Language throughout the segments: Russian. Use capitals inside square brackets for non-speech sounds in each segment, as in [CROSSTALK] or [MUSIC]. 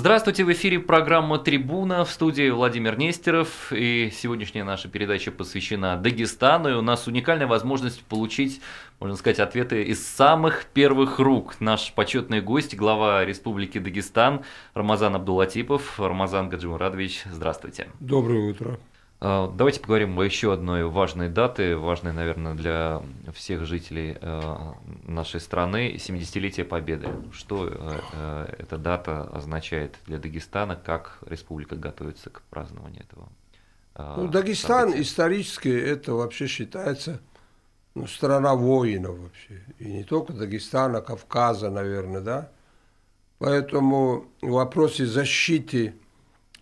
Здравствуйте, в эфире программа «Трибуна» в студии Владимир Нестеров. И сегодняшняя наша передача посвящена Дагестану. И у нас уникальная возможность получить, можно сказать, ответы из самых первых рук. Наш почетный гость, глава Республики Дагестан Рамазан Абдулатипов. Рамазан Гаджимурадович, здравствуйте. Доброе утро. А, давайте поговорим о еще одной важной даты, важной, наверное, для всех жителей э, нашей страны, 70-летие Победы. Что э, э, эта дата означает для Дагестана, как республика готовится к празднованию этого? Ну, Дагестан события? исторически это вообще считается ну, страна воинов вообще. И не только Дагестана, а Кавказа, наверное, да? Поэтому вопросы защиты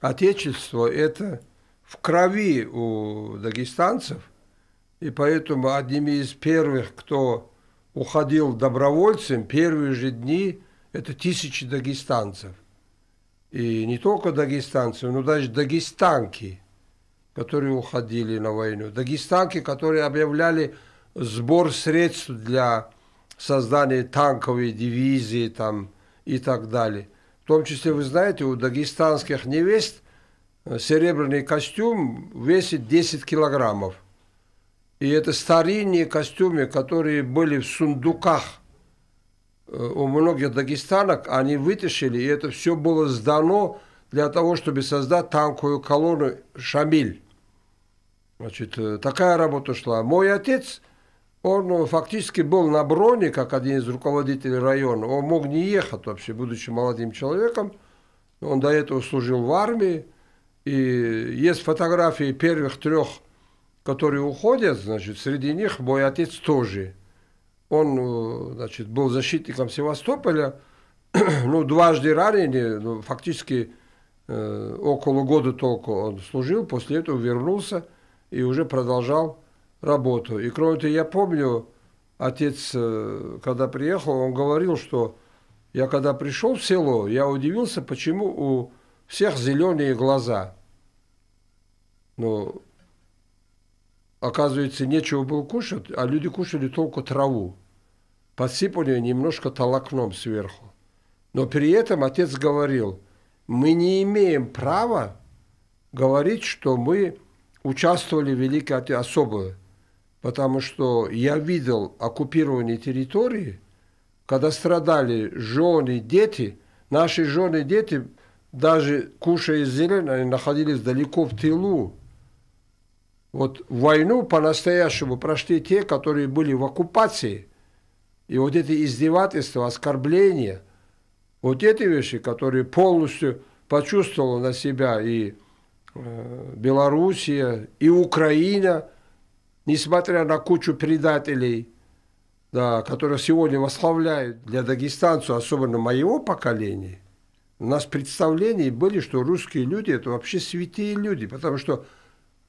Отечества это в крови у дагестанцев, и поэтому одними из первых, кто уходил добровольцем, первые же дни – это тысячи дагестанцев. И не только дагестанцев, но даже дагестанки, которые уходили на войну. Дагестанки, которые объявляли сбор средств для создания танковой дивизии там, и так далее. В том числе, вы знаете, у дагестанских невест – серебряный костюм весит 10 килограммов. И это старинные костюмы, которые были в сундуках э, у многих дагестанок, они вытащили, и это все было сдано для того, чтобы создать танковую колонну «Шамиль». Значит, э, такая работа шла. Мой отец, он э, фактически был на броне, как один из руководителей района. Он мог не ехать вообще, будучи молодым человеком. Он до этого служил в армии. И есть фотографии первых трех, которые уходят, значит, среди них мой отец тоже. Он, э, значит, был защитником Севастополя, [CLEARS THROAT] ну, дважды раненый, ну, фактически э, около года только он служил, после этого вернулся и уже продолжал работу. И кроме того, я помню, отец, э, когда приехал, он говорил, что я когда пришел в село, я удивился, почему у всех зеленые глаза. Но оказывается, нечего было кушать, а люди кушали только траву. посыпали ее немножко толокном сверху. Но при этом отец говорил, мы не имеем права говорить, что мы участвовали в Великой Особой, потому что я видел оккупирование территории, когда страдали жены, дети, наши жены, дети даже кушая зелень, они находились далеко в тылу. Вот войну по-настоящему прошли те, которые были в оккупации. И вот эти издевательства, оскорбления, вот эти вещи, которые полностью почувствовала на себя и э, Белоруссия, и Украина, несмотря на кучу предателей, да, которые сегодня восславляют для дагестанцев, особенно моего поколения – у нас представления были, что русские люди – это вообще святые люди, потому что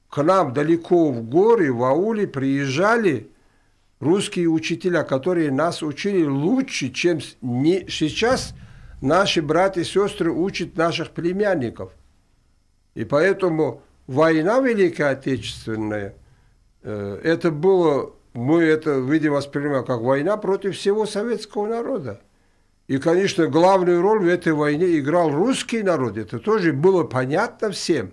к нам далеко в горы, в ауле приезжали русские учителя, которые нас учили лучше, чем не сейчас наши братья и сестры учат наших племянников. И поэтому война Великая Отечественная, э, это было, мы это видим, воспринимаем как война против всего советского народа. И, конечно, главную роль в этой войне играл русский народ. Это тоже было понятно всем.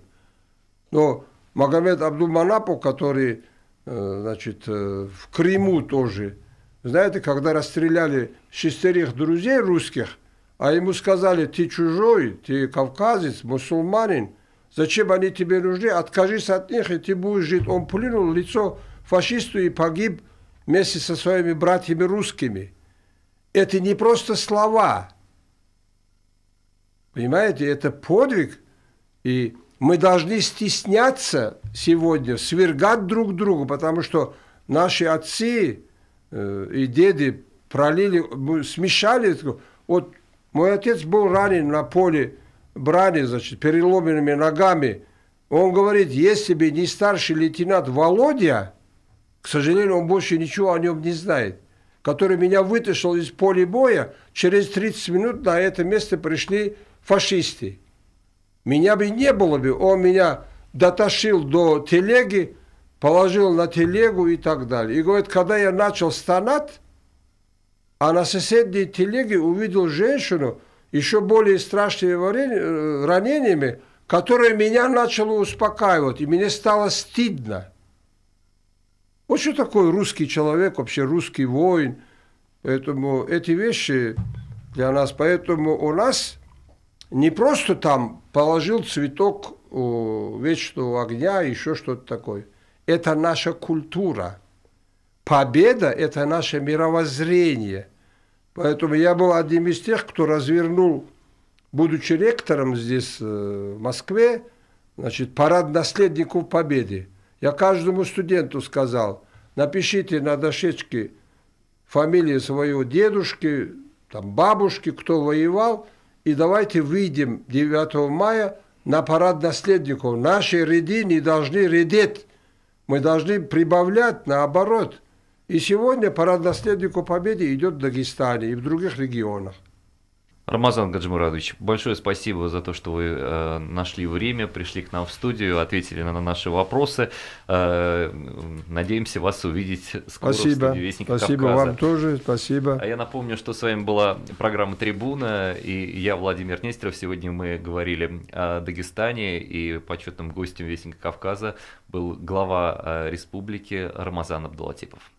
Но Магомед Абдулманапов, который э, значит, э, в Крыму тоже, знаете, когда расстреляли шестерых друзей русских, а ему сказали, ты чужой, ты кавказец, мусульманин, зачем они тебе нужны, откажись от них, и ты будешь жить. Он плюнул лицо фашисту и погиб вместе со своими братьями русскими – это не просто слова. Понимаете, это подвиг, и мы должны стесняться сегодня, свергать друг друга, потому что наши отцы э, и деды пролили, смешали. Вот мой отец был ранен на поле брани, значит, переломанными ногами. Он говорит, если бы не старший лейтенант Володя, к сожалению, он больше ничего о нем не знает который меня вытащил из поля боя, через 30 минут на это место пришли фашисты. Меня бы не было бы, он меня дотащил до телеги, положил на телегу и так далее. И говорит, когда я начал стонать, а на соседней телеге увидел женщину, еще более страшными э, ранениями, которая меня начала успокаивать, и мне стало стыдно. Вот что такое русский человек, вообще русский воин. Поэтому эти вещи для нас. Поэтому у нас не просто там положил цветок вечного огня, еще что-то такое. Это наша культура. Победа – это наше мировоззрение. Поэтому я был одним из тех, кто развернул, будучи ректором здесь, э, в Москве, значит, парад наследников Победы – я каждому студенту сказал, напишите на дошечке фамилии своего дедушки, там, бабушки, кто воевал, и давайте выйдем 9 мая на парад наследников. Наши ряды не должны редеть, мы должны прибавлять наоборот. И сегодня парад наследников победы идет в Дагестане и в других регионах. Рамазан Гаджимурадович, большое спасибо за то, что вы э, нашли время, пришли к нам в студию, ответили на, наши вопросы. Э, надеемся вас увидеть скоро спасибо. в студии Вестника Спасибо Кавказа. вам тоже, спасибо. А я напомню, что с вами была программа «Трибуна», и я, Владимир Нестеров. Сегодня мы говорили о Дагестане, и почетным гостем Вестника Кавказа был глава э, республики Рамазан Абдулатипов.